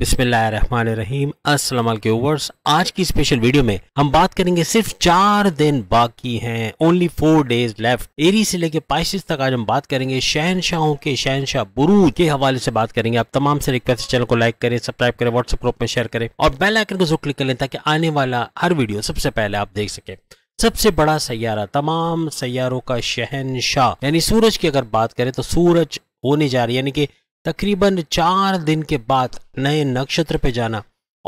बिस्मिल्लाहिर्रहमानिर्रहीम अस्सलाम वालेकुम व्यूअर्स आज की स्पेशल वीडियो में हम बात करेंगे सिर्फ चार दिन बाकी हैं only four days left Aries से लेके पाइसिस तक आज हम बात करेंगे शहनशाहों के शहनशाह बुरूज के हवाले से बात करेंगे आप तमाम से रिक्वेस्ट चैनल को लाइक करें सब्सक्राइब करें व्हाट्सएप ग्रुप में शेयर करें और बेल आइकन को जरूर क्लिक करें ताकि आने वाला हर वीडियो सबसे पहले आप देख सकें सबसे बड़ा सैारा तमाम सैारों का शहनशाह यानी सूरज की अगर बात करें तो सूरज होने जा रही है यानी कि तकरीबन चार दिन के बाद नए नक्षत्र पे जाना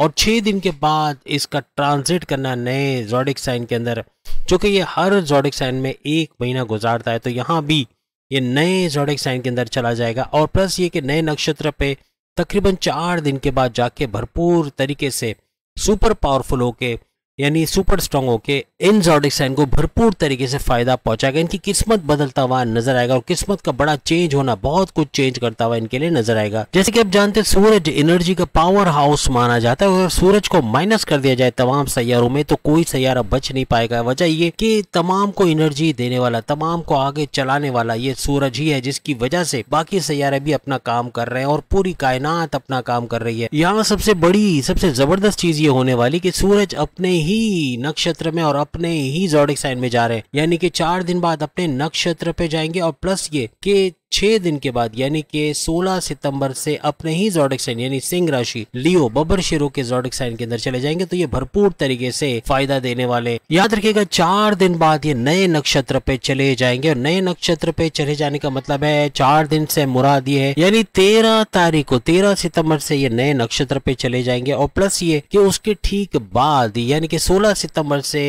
और छः दिन के बाद इसका ट्रांजिट करना नए जॉडिक साइन के अंदर चूँकि ये हर जॉडिक साइन में एक महीना गुजारता है तो यहाँ भी ये नए जोडिक साइन के अंदर चला जाएगा और प्लस ये कि नए नक्षत्र पे तकरीबन चार दिन के बाद जाके भरपूर तरीके से सुपर पावरफुल होके यानी सुपर स्ट्रांग होके इन जॉर्डिक साइन को भरपूर तरीके से फ़ायदा पहुंचाएगा इनकी किस्मत बदलता हुआ नजर आएगा और किस्मत का बड़ा चेंज होना बहुत कुछ चेंज करता हुआ इनके लिए नजर आएगा जैसे कि आप जानते हैं सूरज एनर्जी का पावर हाउस माना जाता है अगर सूरज को माइनस कर दिया जाए तमाम सैयारों में तो कोई सैयारा बच नहीं पाएगा वजह ये की तमाम को एनर्जी देने वाला तमाम को आगे चलाने वाला ये सूरज ही है जिसकी वजह से बाकी सैयारे भी अपना काम कर रहे हैं और पूरी कायनात अपना काम कर रही है यहाँ सबसे बड़ी सबसे जबरदस्त चीज ये होने वाली की सूरज अपने ही नक्षत्र में और अपने ही जोडिक साइन में जा रहे हैं यानी कि चार दिन बाद अपने नक्षत्र पे जाएंगे और प्लस ये कि छह दिन के बाद यानी कि 16 सितंबर से अपने ही जोडिक साइन यानी सिंह राशि लियो बबर शेरों के जोडिक साइन के अंदर चले जाएंगे तो ये भरपूर तरीके से फायदा देने वाले याद रखिएगा चार दिन बाद ये नए नक्षत्र पे चले जाएंगे और नए नक्षत्र पे चले जाने का मतलब है चार दिन से मुराद ये है यानी तेरह तारीख को तेरह सितम्बर से ये नए नक्षत्र पे चले जाएंगे और प्लस ये की उसके ठीक बाद यानी कि सोलह सितंबर से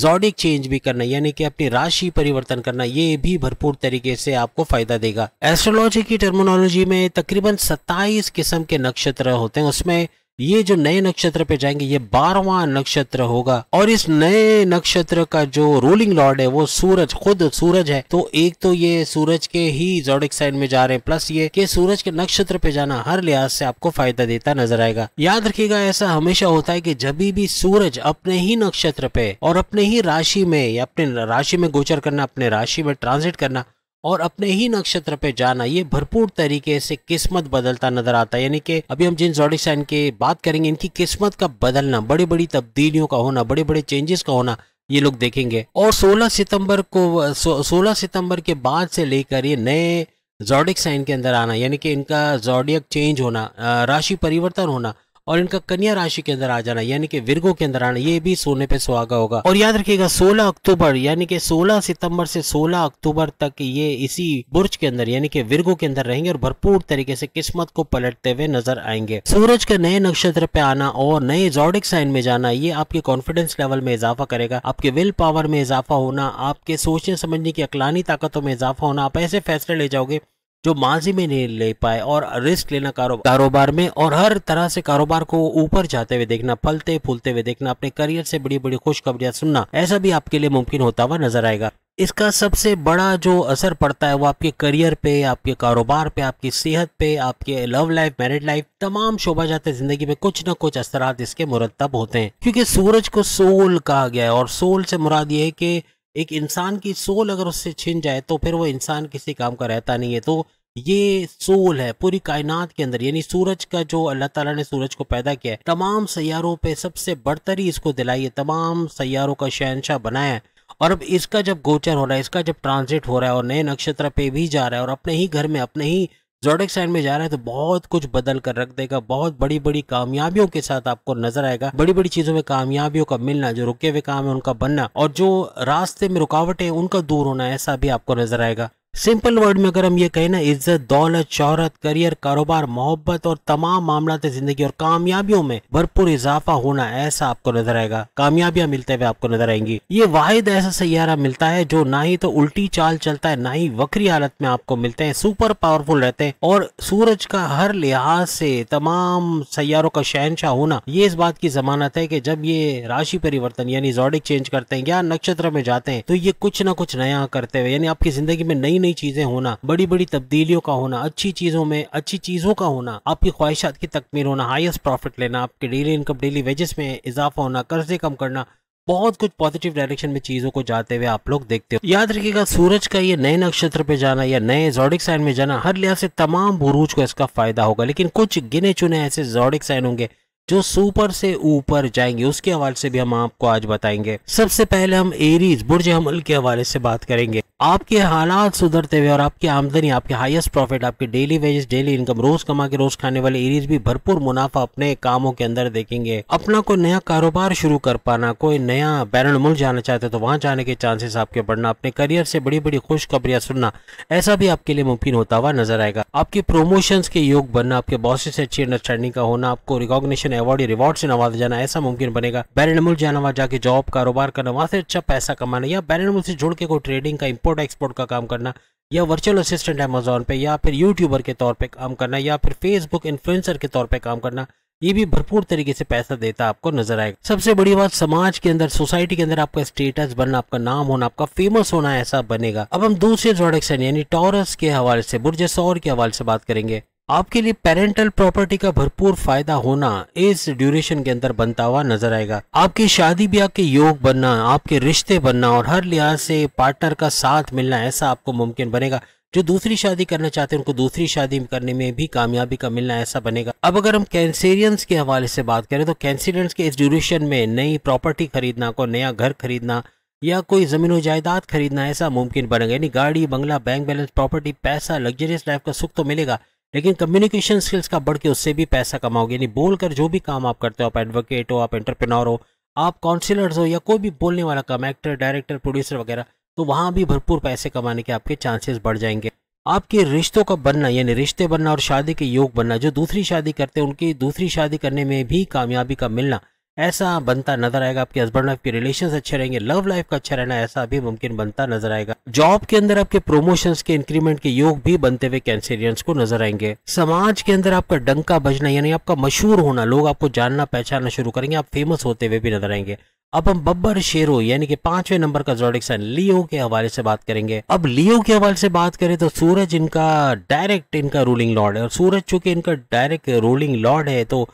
जॉडिक चेंज भी करना यानी कि अपनी राशि परिवर्तन करना ये भी भरपूर तरीके से आपको फायदा देगा एस्ट्रोलॉजी की टर्मिनोलॉजी में तकरीबन 27 किस्म के नक्षत्र होते हैं उसमें ये जो नए नक्षत्र पे जाएंगे ये बारहवा नक्षत्र होगा और इस नए नक्षत्र का जो रूलिंग लॉर्ड है वो सूरज खुद सूरज है तो एक तो ये सूरज के ही जोडिक साइन में जा रहे हैं प्लस ये कि सूरज के नक्षत्र पे जाना हर लिहाज से आपको फायदा देता नजर आएगा याद रखिएगा ऐसा हमेशा होता है कि जब भी सूरज अपने ही नक्षत्र पे और अपने ही राशि में या अपने राशि में गोचर करना अपने राशि में ट्रांसिट करना और अपने ही नक्षत्र पे जाना ये भरपूर तरीके से किस्मत बदलता नजर आता है यानी कि अभी हम जिन जॉडिक साइन के बात करेंगे इनकी किस्मत का बदलना बड़ी बड़ी तब्दीलियों का होना बड़े बड़े चेंजेस का होना ये लोग देखेंगे और 16 सितंबर को 16 सितंबर के बाद से लेकर ये नए जॉडिक साइन के अंदर आना यानी कि इनका जॉडियक चेंज होना राशि परिवर्तन होना और इनका कन्या राशि के अंदर आ जाना यानी कि विरगो के अंदर आना ये भी सोने पे सुहागा होगा और याद रखिएगा 16 अक्टूबर यानी कि 16 सितंबर से 16 अक्टूबर तक ये इसी बुर्ज के अंदर यानी कि विरगो के अंदर रहेंगे और भरपूर तरीके से किस्मत को पलटते हुए नजर आएंगे सूरज के नए नक्षत्र पे आना और नए जॉडिक साइन में जाना ये आपके कॉन्फिडेंस लेवल में इजाफा करेगा आपके विल पावर में इजाफा होना आपके सोचने समझने की अकलानी ताकतों में इजाफा होना आप ऐसे फैसले ले जाओगे जो माजी में नहीं ले पाए और रिस्क लेना कारोबार में और हर तरह से कारोबार को ऊपर जाते हुए देखना फलते फूलते हुए देखना अपने करियर से बड़ी बड़ी खुशखबरियां सुनना ऐसा भी आपके लिए मुमकिन होता हुआ नजर आएगा इसका सबसे बड़ा जो असर पड़ता है वो आपके करियर पे आपके कारोबार पे आपकी सेहत पे आपके लव लाइफ मैरिड लाइफ तमाम शोभा जाते जिंदगी में कुछ ना कुछ असरात इसके मुरतब होते हैं क्योंकि सूरज को सोल कहा गया है और सोल से मुराद ये है कि एक इंसान की सोल अगर उससे छिन जाए तो फिर वो इंसान किसी काम का रहता नहीं है तो ये सोल है पूरी कायनात के अंदर यानी सूरज का जो अल्लाह ताला ने सूरज को पैदा किया है तमाम सैारों पे सबसे बढ़तरी इसको दिलाई है तमाम सैारों का शहनशाह बनाया है और अब इसका जब गोचर हो रहा है इसका जब ट्रांजिट हो रहा है और नए नक्षत्र पे भी जा रहा है और अपने ही घर में अपने ही जोडिक साइन में जा रहे हैं तो बहुत कुछ बदल कर रख देगा बहुत बड़ी बड़ी कामयाबियों के साथ आपको नजर आएगा बड़ी बड़ी चीजों में कामयाबियों का मिलना जो रुके हुए काम है उनका बनना और जो रास्ते में रुकावटें उनका दूर होना ऐसा भी आपको नजर आएगा सिंपल वर्ड में अगर हम ये कहें ना इज्जत दौलत शहरत करियर कारोबार मोहब्बत और तमाम मामला जिंदगी और कामयाबियों में भरपूर इजाफा होना ऐसा आपको नजर आएगा कामयाबियां मिलते हुए आपको नजर आएंगी ये वाहिद ऐसा सैारा मिलता है जो ना ही तो उल्टी चाल चलता है ना ही वक्री हालत में आपको मिलते हैं सुपर पावरफुल रहते हैं और सूरज का हर लिहाज से तमाम सैारों का शहनशाह होना ये इस बात की जमानत है कि जब ये राशि परिवर्तन यानी जोडिक चेंज करते हैं या नक्षत्र में जाते हैं तो ये कुछ ना कुछ नया करते हुए यानी आपकी जिंदगी में नई नई चीजें होना बड़ी बड़ी तब्दीलियों का होना अच्छी चीजों में अच्छी चीजों का होना आपकी ख्वाहिशात की तकमील होना हाइस्ट प्रॉफिट लेना आपके डेली इनकम डेली वेजेस में इजाफा होना कर्जे कम करना बहुत कुछ पॉजिटिव डायरेक्शन में चीज़ों को जाते हुए आप लोग देखते हो याद रखिएगा सूरज का ये नए नक्षत्र पे जाना या नए जॉडिक साइन में जाना हर लिहाज से तमाम बुरूज को इसका फायदा होगा लेकिन कुछ गिने चुने ऐसे जोडिक साइन होंगे जो सुपर से ऊपर जाएंगे उसके हवाले से भी हम आपको आज बताएंगे सबसे पहले हम एरीज बुर्ज हमल के हवाले से बात करेंगे आपके हालात सुधरते हुए और आपकी आमदनी आपके हाईएस्ट प्रॉफिट आपके डेली वेजेस डेली इनकम रोज कमा के रोज खाने वाले एरीज भी भरपूर मुनाफा अपने कामों के अंदर देखेंगे अपना कोई नया कारोबार शुरू कर पाना कोई नया बैरल मुल्क जाना चाहते तो वहां जाने के चांसेस आपके बढ़ना अपने करियर से बड़ी बड़ी खुशखबरियां सुनना ऐसा भी आपके लिए मुमकिन होता हुआ नजर आएगा आपके प्रोमोशन के योग बनना आपके बॉसेस से अच्छी अंडरस्टैंडिंग का होना आपको रिकॉग्निशन अपने अवार्ड या रिवार्ड से नवाजा जाना ऐसा मुमकिन बनेगा बैरन मुल्क जहाँ नवाजा के जॉब कारोबार करना वहाँ से अच्छा पैसा कमाना या बैरन मुल्क से जुड़ के कोई ट्रेडिंग का इम्पोर्ट एक्सपोर्ट का काम करना या वर्चुअल असिस्टेंट अमेजोन पे या फिर यूट्यूबर के तौर पर काम करना या फिर फेसबुक इन्फ्लुएंसर के तौर पर काम करना ये भी भरपूर तरीके से पैसा देता आपको नजर आएगा सबसे बड़ी बात समाज के अंदर सोसाइटी के अंदर आपका स्टेटस बनना आपका नाम होना आपका फेमस होना ऐसा बनेगा अब हम दूसरे जोडेक्सन यानी टॉरस के हवाले से बुर्ज सौर के हवाले से बात करेंगे आपके लिए पेरेंटल प्रॉपर्टी का भरपूर फायदा होना इस ड्यूरेशन के अंदर बनता हुआ नजर आएगा आपकी शादी ब्याह के योग बनना आपके रिश्ते बनना और हर लिहाज से पार्टनर का साथ मिलना ऐसा आपको मुमकिन बनेगा जो दूसरी शादी करना चाहते हैं उनको दूसरी शादी करने में भी कामयाबी का मिलना ऐसा बनेगा अब अगर हम कैंसेरियंस के हवाले से बात करें तो कैंसेरियंस के इस ड्यूरेशन में नई प्रॉपर्टी खरीदना को नया घर खरीदना या कोई ज़मीन व जायदाद खरीदना ऐसा मुमकिन बनेगा यानी गाड़ी बंगला बैंक बैलेंस प्रॉपर्टी पैसा लग्जरियस लाइफ का सुख तो मिलेगा लेकिन कम्युनिकेशन स्किल्स का बढ़ के उससे भी पैसा कमाओगे यानी बोलकर जो भी काम आप करते हो आप एडवोकेट हो आप एंटरप्रेन्योर हो आप काउंसिलर्स हो या कोई भी बोलने वाला काम एक्टर डायरेक्टर प्रोड्यूसर वगैरह तो वहाँ भी भरपूर पैसे कमाने के आपके चांसेस बढ़ जाएंगे आपके रिश्तों का बनना यानी रिश्ते बनना और शादी के योग बनना जो दूसरी शादी करते हैं उनकी दूसरी शादी करने में भी कामयाबी का मिलना ऐसा बनता नजर आएगा आपके हस्बैंड वाइफ के रिलेशन अच्छे रहेंगे लव लाइफ का अच्छा रहना ऐसा भी मुमकिन बनता नजर आएगा जॉब के अंदर आपके प्रोमोशंस के इंक्रीमेंट के योग भी बनते हुए कैंसेरियंस को नजर आएंगे समाज के अंदर आपका डंका बजना यानी आपका मशहूर होना लोग आपको जानना पहचानना शुरू करेंगे आप फेमस होते हुए भी नजर आएंगे अब हम बब्बर शेरो यानी कि पांचवें नंबर का जोडिक साइन लियो के हवाले से बात करेंगे अब लियो के हवाले से बात करें तो सूरज इनका डायरेक्ट इनका रूलिंग लॉर्ड है और सूरज चूंकि इनका डायरेक्ट रूलिंग लॉर्ड है तो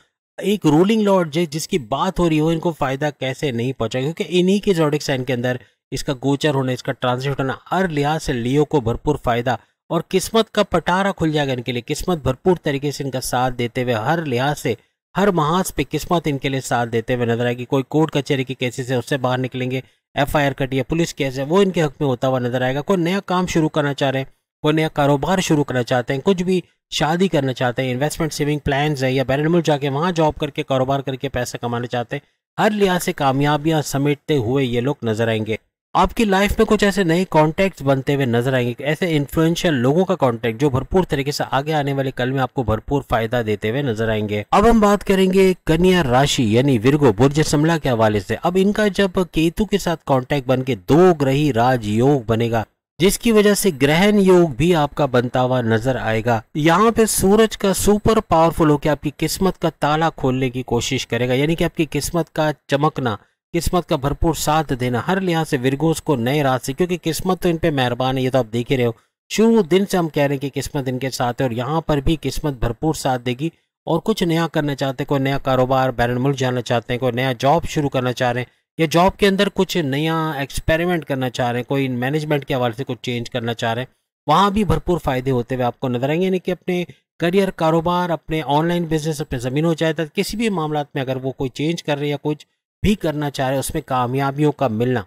एक रूलिंग लॉर्ड जिसकी बात हो रही हो इनको फायदा कैसे नहीं पहुंचा क्योंकि इन्हीं के जोडिक साइन के अंदर इसका गोचर होना इसका ट्रांसिट होना हर लिहाज से लियो को भरपूर फायदा और किस्मत का पटारा खुल जाएगा इनके लिए किस्मत भरपूर तरीके से इनका साथ देते हुए हर लिहाज से हर महाज पे किस्मत इनके लिए साथ देते हुए नजर आएगी कोई कोर्ट कचहरी के केसेस है उससे बाहर निकलेंगे एफ आई आर कट या पुलिस केस है वो इनके हक में होता हुआ नजर आएगा कोई नया काम शुरू करना चाह रहे हैं वो नया कारोबार शुरू करना चाहते हैं कुछ भी शादी करना चाहते हैं इन्वेस्टमेंट सेविंग प्लान है या मुल्क जाके वहाँ जॉब करके कारोबार करके पैसा कमाना चाहते हैं हर लिहाज से कामयाबियाँ समेटते हुए ये लोग नजर आएंगे आपकी लाइफ में कुछ ऐसे नए कॉन्टेक्ट बनते हुए नजर आएंगे ऐसे इन्फ्लुएंशियल लोगों का कॉन्टैक्ट जो भरपूर तरीके से आगे आने वाले कल में आपको भरपूर फायदा देते हुए नजर आएंगे अब हम बात करेंगे कन्या राशि यानी विरगो बुर्ज समला के हवाले से अब इनका जब केतु के साथ कॉन्टैक्ट बन के दो ग्रही राजयोग बनेगा जिसकी वजह से ग्रहण योग भी आपका बनता हुआ नजर आएगा यहाँ पे सूरज का सुपर पावरफुल होकर आपकी किस्मत का ताला खोलने की कोशिश करेगा यानी कि आपकी किस्मत का चमकना किस्मत का भरपूर साथ देना हर लिहाज से विरगोस को नए रास्ते क्योंकि किस्मत तो इन पे मेहरबान है ये तो आप देख ही रहे हो शुरू दिन से हम कह रहे हैं कि किस्मत इनके साथ है और यहाँ पर भी किस्मत भरपूर साथ देगी और कुछ नया करना चाहते हैं कोई नया कारोबार बैरन मुल्क जाना चाहते हैं कोई नया जॉब शुरू करना चाह रहे हैं या जॉब के अंदर कुछ नया एक्सपेरिमेंट करना चाह रहे हैं कोई मैनेजमेंट के हवाले से कुछ चेंज करना चाह रहे हैं वहाँ भी भरपूर फ़ायदे होते हुए आपको नजर आएंगे यानी कि अपने करियर कारोबार अपने ऑनलाइन बिजनेस अपने ज़मीन हो जाए किसी भी मामला में अगर वो कोई चेंज कर रहे हैं या कुछ भी करना चाह रहे हैं उसमें कामयाबियों का मिलना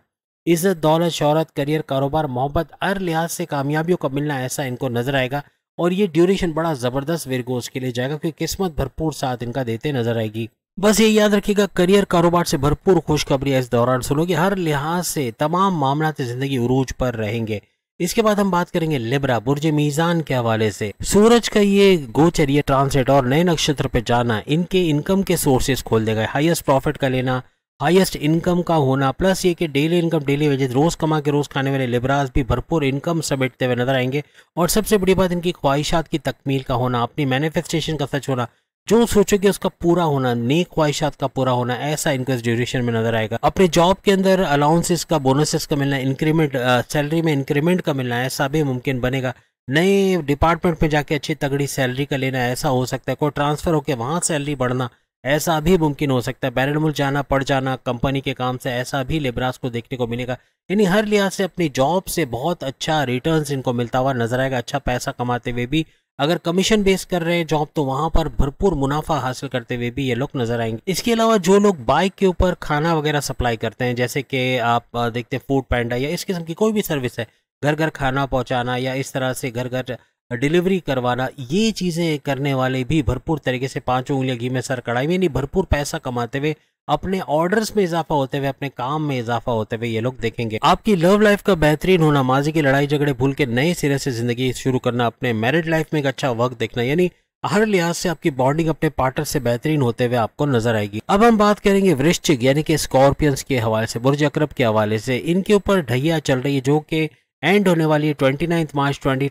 इज़्ज़त दौलत शहरत करियर कारोबार मोहब्बत हर लिहाज से कामयाबियों का मिलना ऐसा इनको नज़र आएगा और ये ड्यूरेशन बड़ा ज़बरदस्त वर्गोस के लिए जाएगा क्योंकि किस्मत भरपूर साथ इनका देते नज़र आएगी बस ये याद रखिएगा करियर कारोबार से भरपूर खुशखबरी इस दौरान सुनोगे हर लिहाज से तमाम मामला जिंदगी उरूज पर रहेंगे इसके बाद हम बात करेंगे लिब्रा बुर्ज मीजान के हवाले से सूरज का ये गोचर ये ट्रांसिट और नए नक्षत्र पे जाना इनके इनकम के सोर्सेज खोल देगा हाईएस्ट प्रॉफिट का लेना हाईएस्ट इनकम का होना प्लस ये कि डेली इनकम डेली वेजेस रोज़ कमा के रोज़ खाने वाले लिबराज भी भरपूर इनकम समेटते हुए नजर आएंगे और सबसे बड़ी बात इनकी ख्वाहिशात की तकमील का होना अपनी मैनिफेस्टेशन का सच होना जो सोचोगे उसका पूरा होना नेक ख्वाहिशात का पूरा होना ऐसा इनका ड्यूरेशन में नजर आएगा अपने जॉब के अंदर अलाउंसेस का बोनसेस का मिलना इंक्रीमेंट सैलरी में इंक्रीमेंट का मिलना ऐसा भी मुमकिन बनेगा नए डिपार्टमेंट में जाके अच्छी तगड़ी सैलरी का लेना ऐसा हो सकता है कोई ट्रांसफ़र होकर वहाँ सैलरी बढ़ना ऐसा भी मुमकिन हो सकता है मुल्क जाना पड़ जाना कंपनी के काम से ऐसा भी लेबरास को देखने को मिलेगा यानी हर लिहाज से अपनी जॉब से बहुत अच्छा रिटर्न्स इनको मिलता हुआ नजर आएगा अच्छा पैसा कमाते हुए भी अगर कमीशन बेस कर रहे हैं जॉब तो वहां पर भरपूर मुनाफा हासिल करते हुए भी ये लोग नजर आएंगे इसके अलावा जो लोग बाइक के ऊपर खाना वगैरह सप्लाई करते हैं जैसे कि आप देखते हैं फूड पैंडा या इस किस्म की कोई भी सर्विस है घर घर खाना पहुंचाना या इस तरह से घर घर डिलीवरी करवाना ये चीज़ें करने वाले भी भरपूर तरीके से पांचों उंगलियां घी में सर कढ़ाई में यानी भरपूर पैसा कमाते हुए अपने ऑर्डर्स में इजाफा होते हुए अपने काम में इजाफा होते हुए ये लोग देखेंगे आपकी लव लाइफ का बेहतरीन होना माजी की लड़ाई झगड़े भूल के नए सिरे से जिंदगी शुरू करना अपने मैरिड लाइफ में एक अच्छा वक्त देखना यानी हर लिहाज से आपकी बॉन्डिंग अपने पार्टनर से बेहतरीन होते हुए आपको नजर आएगी अब हम बात करेंगे वृश्चिक यानी कि स्कॉर्पियंस के हवाले से बुर्ज अक्रब के हवाले से इनके ऊपर ढैया चल रही है जो कि एंड होने वाली है ट्वेंटी मार्च ट्वेंटी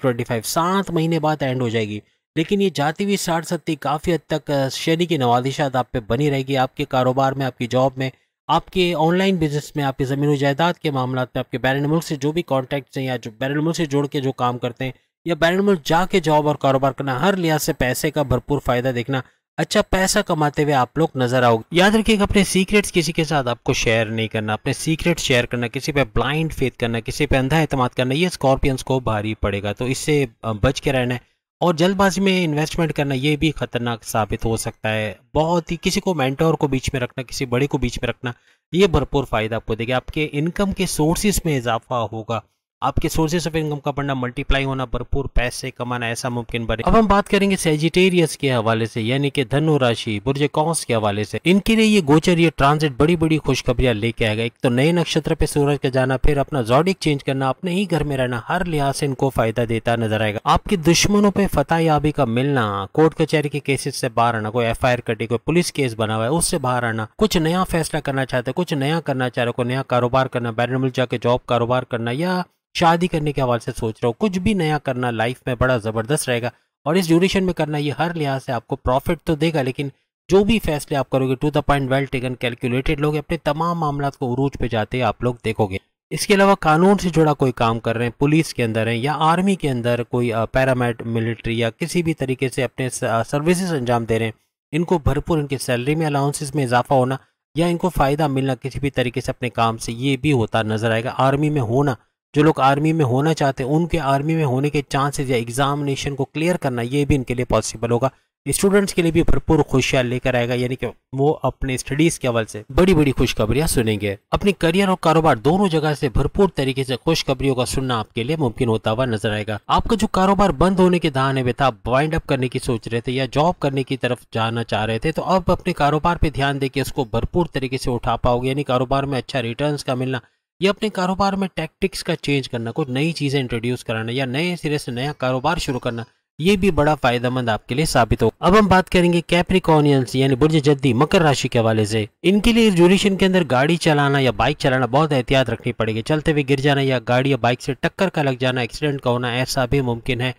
सात महीने बाद एंड हो जाएगी लेकिन ये जाती हुई साठ सत्ती काफ़ी हद तक शनि की नवादिशात आप पे बनी रहेगी आपके कारोबार में आपकी जॉब में आपके ऑनलाइन बिजनेस में आपकी ज़मीन जायदाद के मामला में आपके बैरन मुल्क से जो भी कॉन्टैक्ट्स हैं या जो बैरन मुल्क से जुड़ के जो काम करते हैं या बैरन मुल्क जाके जॉब और कारोबार करना हर लिहाज से पैसे का भरपूर फ़ायदा देखना अच्छा पैसा कमाते हुए आप लोग नजर आओगे याद रखिए अपने सीक्रेट्स किसी के साथ आपको शेयर नहीं करना अपने सीक्रेट शेयर करना किसी पे ब्लाइंड फेथ करना किसी पे अंधा अहतम करना ये स्कॉर्पियंस को भारी पड़ेगा तो इससे बच के रहना है और जल्दबाजी में इन्वेस्टमेंट करना ये भी खतरनाक साबित हो सकता है बहुत ही किसी को मैंटोर को बीच में रखना किसी बड़े को बीच में रखना ये भरपूर फ़ायदा आपको देगा आपके इनकम के सोर्सेस में इजाफा होगा आपके सोर्सेस ऑफ इनकम का बढ़ना मल्टीप्लाई होना भरपूर पैसे कमाना ऐसा मुमकिन बने अब हम बात करेंगे सेजिटेरियस के हवाले से यानी कि धनु राशि बुर्ज कौंस के हवाले से इनके लिए ये गोचर ये ट्रांसिट बड़ी बड़ी खुशखबरियां लेके आएगा एक तो नए नक्षत्र पे सूरज का जाना फिर अपना जॉडिक चेंज करना अपने ही घर में रहना हर लिहाज से इनको फायदा देता नजर आएगा आपके दुश्मनों पर फतेह याबी का मिलना कोर्ट कचहरी के केसेस से बाहर आना कोई एफ आई कटी कोई पुलिस केस बना हुआ है उससे बाहर आना कुछ नया फैसला करना चाहते कुछ नया करना चाह रहे हो नया कारोबार करना बैरमुल जाके जॉब कारोबार करना या शादी करने के हवाले से सोच रहे हो कुछ भी नया करना लाइफ में बड़ा ज़बरदस्त रहेगा और इस ड्यूरेशन में करना ये हर लिहाज से आपको प्रॉफिट तो देगा लेकिन जो भी फैसले आप करोगे to the point well taken calculated लोग अपने तमाम मामला को उरूज पे जाते आप लोग देखोगे इसके अलावा कानून से जुड़ा कोई काम कर रहे हैं पुलिस के अंदर हैं या आर्मी के अंदर कोई पैरामेड मिलिट्री या किसी भी तरीके से अपने सर्विसेज अंजाम दे रहे हैं इनको भरपूर इनकी सैलरी में अलाउंसेस में इजाफा होना या इनको फ़ायदा मिलना किसी भी तरीके से अपने काम से ये भी होता नज़र आएगा आर्मी में होना जो लोग आर्मी में होना चाहते हैं उनके आर्मी में होने के चांसेस या एग्ज़ामिनेशन को क्लियर करना ये भी इनके लिए पॉसिबल होगा स्टूडेंट्स के लिए भी भरपूर खुशियाँ लेकर आएगा यानी कि वो अपने स्टडीज के हवाले से बड़ी बड़ी खुशखबरियाँ सुनेंगे अपनी करियर और कारोबार दोनों जगह से भरपूर तरीके से खुशखबरियों का सुनना आपके लिए मुमकिन होता हुआ नजर आएगा आपका जो कारोबार बंद होने के दान में था आप वाइंड अप करने की सोच रहे थे या जॉब करने की तरफ जाना चाह रहे थे तो अब अपने कारोबार पे ध्यान देके उसको भरपूर तरीके से उठा पाओगे यानी कारोबार में अच्छा रिटर्न का मिलना या अपने कारोबार में टैक्टिक्स का चेंज करना कुछ नई चीज़ें इंट्रोड्यूस कराना या नए सिरे से नया कारोबार शुरू करना ये भी बड़ा फायदेमंद आपके लिए साबित हो अब हम बात करेंगे कैप्रिकॉनियंस यानी बुर्ज जद्दी मकर राशि के हवाले से इनके लिए ड्यूरेशन के अंदर गाड़ी चलाना या बाइक चलाना बहुत एहतियात रखनी पड़ेगी चलते हुए गिर जाना या गाड़ी या बाइक से टक्कर का लग जाना एक्सीडेंट का होना ऐसा भी मुमकिन है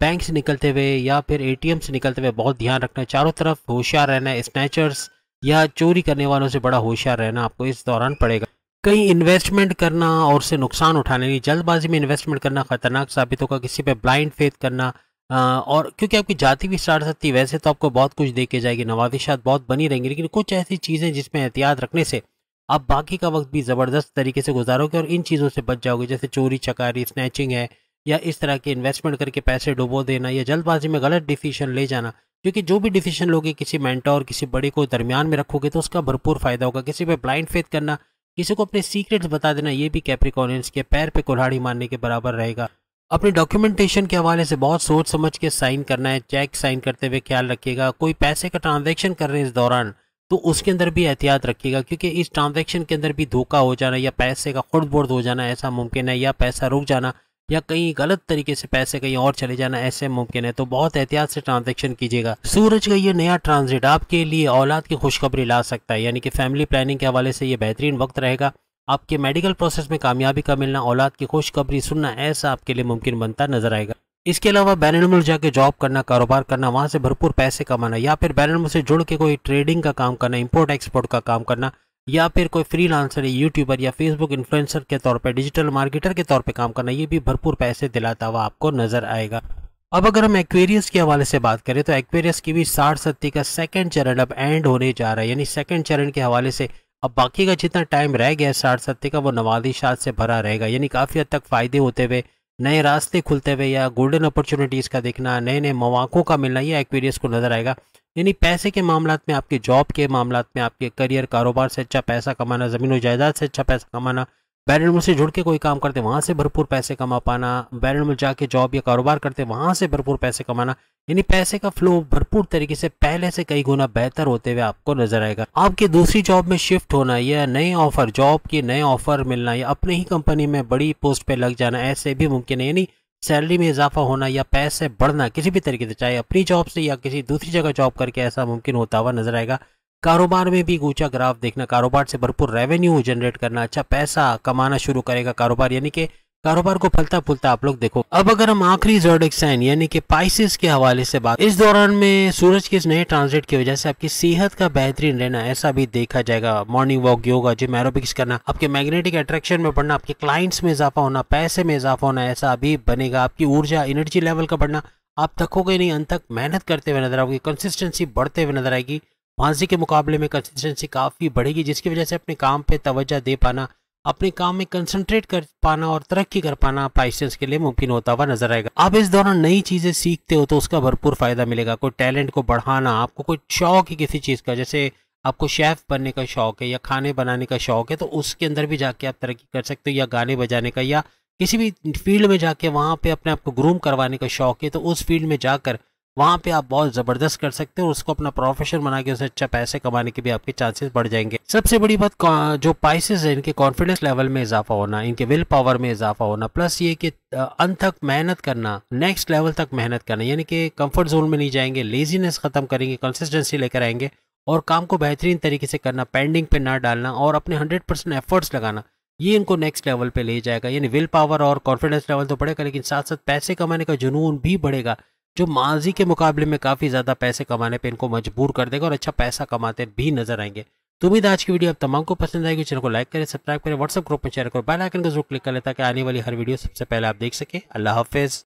बैंक से निकलते हुए या फिर ए से निकलते हुए बहुत ध्यान रखना चारों तरफ होशियार रहना स्नैचर्स या चोरी करने वालों से बड़ा होशियार रहना आपको इस दौरान पड़ेगा कहीं इन्वेस्टमेंट करना और उससे नुकसान उठाने नहीं जल्दबाजी में इन्वेस्टमेंट करना ख़तरनाक साबित होगा किसी पे ब्लाइंड फेथ करना और क्योंकि आपकी जाति भी स्टार्ट सकती है वैसे तो आपको बहुत कुछ देके जाएगी नवाजिशात बहुत बनी रहेंगी लेकिन कुछ ऐसी चीज़ें जिसमें एहतियात रखने से आप बाकी का वक्त भी ज़बरदस्त तरीके से गुजारोगे और इन चीज़ों से बच जाओगे जैसे चोरी चकारी स्नैचिंग है या इस तरह के इन्वेस्टमेंट करके पैसे डुबो देना या जल्दबाजी में गलत डिसीजन ले जाना क्योंकि जो भी डिसीजन लोगे किसी मेंटर और किसी बड़े को दरमियान में रखोगे तो उसका भरपूर फ़ायदा होगा किसी पे ब्लाइंड फेथ करना किसी को अपने सीक्रेट्स बता देना ये भी कैप्रिकॉनियंस के पैर पे कुल्हाड़ी मारने के बराबर रहेगा अपनी डॉक्यूमेंटेशन के हवाले से बहुत सोच समझ के साइन करना है चेक साइन करते हुए ख्याल रखिएगा कोई पैसे का ट्रांजेक्शन कर रहे हैं इस दौरान तो उसके अंदर भी एहतियात रखिएगा क्योंकि इस ट्रांजेक्शन के अंदर भी धोखा हो जाना या पैसे का खुर्द बुर्द हो जाना ऐसा मुमकिन है या पैसा रुक जाना या कहीं गलत तरीके से पैसे कहीं और चले जाना ऐसे मुमकिन है तो बहुत एहतियात से ट्रांजेक्शन कीजिएगा सूरज का ये नया ट्रांजिट आपके लिए औलाद की खुशखबरी ला सकता है यानी कि फैमिली प्लानिंग के हवाले से ये बेहतरीन वक्त रहेगा आपके मेडिकल प्रोसेस में कामयाबी का मिलना औलाद की खुशखबरी सुनना ऐसा आपके लिए मुमकिन बनता नजर आएगा इसके अलावा बैनर जाके जॉब करना कारोबार करना वहाँ से भरपूर पैसे कमाना या फिर बैनर से जुड़ के कोई ट्रेडिंग का काम करना इम्पोर्ट एक्सपोर्ट का काम करना या फिर कोई फ्री लांसर यूट्यूबर या फेसबुक इन्फ्लुएंसर के तौर पर डिजिटल मार्केटर के तौर पर काम करना ये भी भरपूर पैसे दिलाता हुआ आपको नजर आएगा अब अगर हम एक्वेरियस के हवाले से बात करें तो एक्वेरियस की भी साठ सत्ती का सेकंड चरण अब एंड होने जा रहा है यानी सेकंड चरण के हवाले से अब बाकी का जितना टाइम रह गया है साठ सत्ती का वो शाद से भरा रहेगा यानी काफ़ी हद तक फ़ायदे होते हुए नए रास्ते खुलते हुए या गोल्डन अपॉर्चुनिटीज़ का देखना नए नए मौाक़ों का मिलना ये एक्वेरियस को नज़र आएगा यानी पैसे के मामला में आपके जॉब के मामला में आपके करियर कारोबार से अच्छा पैसा कमाना ज़मीन व जायदाद से अच्छा पैसा कमाना बैरल से जुड़ के कोई काम करते वहाँ से भरपूर पैसे कमा पाना बैरल मुल्क जाके जॉब या कारोबार करते वहाँ से भरपूर पैसे कमाना यानी पैसे का फ्लो भरपूर तरीके से पहले से कई गुना बेहतर होते हुए आपको नजर आएगा आपके दूसरी जॉब में शिफ्ट होना या नए ऑफर जॉब के नए ऑफर मिलना या अपने ही कंपनी में बड़ी पोस्ट पे लग जाना ऐसे भी मुमकिन है यानी सैलरी में इजाफा होना या पैसे बढ़ना किसी भी तरीके से चाहे अपनी जॉब से या किसी दूसरी जगह जॉब करके ऐसा मुमकिन होता हुआ नजर आएगा कारोबार में भी ऊंचा ग्राफ देखना कारोबार से भरपूर रेवेन्यू जनरेट करना अच्छा पैसा कमाना शुरू करेगा कारोबार यानी कि कारोबार को फलता फूलता आप लोग देखो अब अगर हम आखिरी जोडिक साइन यानी कि पाइसिस के हवाले से बात इस दौरान में सूरज के इस नए ट्रांसिट की वजह से आपकी सेहत का बेहतरीन रहना ऐसा भी देखा जाएगा morning walk yoga gym aerobics करना आपके मैग्नेटिक अट्रैक्शन में बढ़ना आपके क्लाइंट्स में इजाफा होना पैसे में इजाफा होना ऐसा भी बनेगा आपकी ऊर्जा एनर्जी लेवल का बढ़ना आप थकोगे नहीं अंत तक मेहनत करते हुए नजर आओगे कंसिस्टेंसी बढ़ते हुए नजर आएगी माजी के मुकाबले में कंसिस्टेंसी काफ़ी बढ़ेगी जिसकी वजह से अपने काम पर तवज्जो दे पाना अपने काम में कंसंट्रेट कर पाना और तरक्की कर पाना आप लाइसेंस के लिए मुमकिन होता हुआ नजर आएगा आप इस दौरान नई चीज़ें सीखते हो तो उसका भरपूर फ़ायदा मिलेगा कोई टैलेंट को बढ़ाना आपको कोई शौक है किसी चीज़ का जैसे आपको शेफ़ बनने का शौक है या खाने बनाने का शौक है तो उसके अंदर भी जाके आप तरक्की कर सकते हो या गाने बजाने का या किसी भी फील्ड में जाके वहाँ पर अपने आप को ग्रूम करवाने का शौक है तो उस फील्ड में जाकर वहाँ पे आप बहुत ज़बरदस्त कर सकते और उसको अपना प्रोफेशन बना के उसे अच्छा पैसे कमाने के भी आपके चांसेस बढ़ जाएंगे सबसे बड़ी बात जो पाइसेस है इनके कॉन्फिडेंस लेवल में इजाफा होना इनके विल पावर में इजाफा होना प्लस ये कि अनथक मेहनत करना नेक्स्ट लेवल तक मेहनत करना यानी कि कम्फर्ट जोन में नहीं जाएंगे लेजीनेस ख़त्म करेंगे कंसिस्टेंसी लेकर आएंगे और काम को बेहतरीन तरीके से करना पेंडिंग पे ना डालना और अपने हंड्रेड परसेंट एफर्ट्स लगाना ये इनको नेक्स्ट लेवल पे ले जाएगा यानी विल पावर और कॉन्फिडेंस लेवल तो बढ़ेगा लेकिन साथ साथ पैसे कमाने का जुनून भी बढ़ेगा जो माजी के मुकाबले में काफ़ी ज़्यादा पैसे कमाने पर इनको मजबूर कर देगा और अच्छा पैसा कमाते भी नजर आएंगे तो उम्मीद आज की वीडियो आप तमाम को पसंद आएगी चैनल को लाइक करें सब्सक्राइब करें व्हाट्सएप ग्रुप में शेयर करें बेल आइकन को जरूर क्लिक कर ताकि आने वाली हर वीडियो सबसे पहले आप देख सकें अल्लाह हाफिज़